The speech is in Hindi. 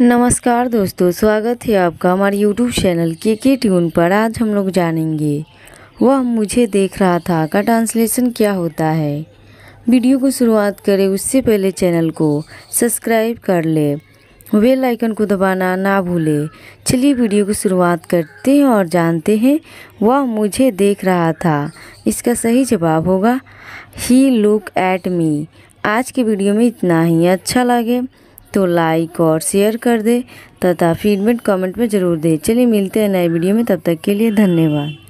नमस्कार दोस्तों स्वागत है आपका हमारे यूट्यूब चैनल के के ट्यून पर आज हम लोग जानेंगे वह मुझे देख रहा था का ट्रांसलेशन क्या होता है वीडियो को शुरुआत करें उससे पहले चैनल को सब्सक्राइब कर ले बेल आइकन को दबाना ना भूले चलिए वीडियो को शुरुआत करते हैं और जानते हैं वह मुझे देख रहा था इसका सही जवाब होगा ही लुक एट मी आज के वीडियो में इतना ही अच्छा लगे तो लाइक और शेयर कर दे तथा फीडबैक कमेंट में ज़रूर दे चलिए मिलते हैं नए वीडियो में तब तक के लिए धन्यवाद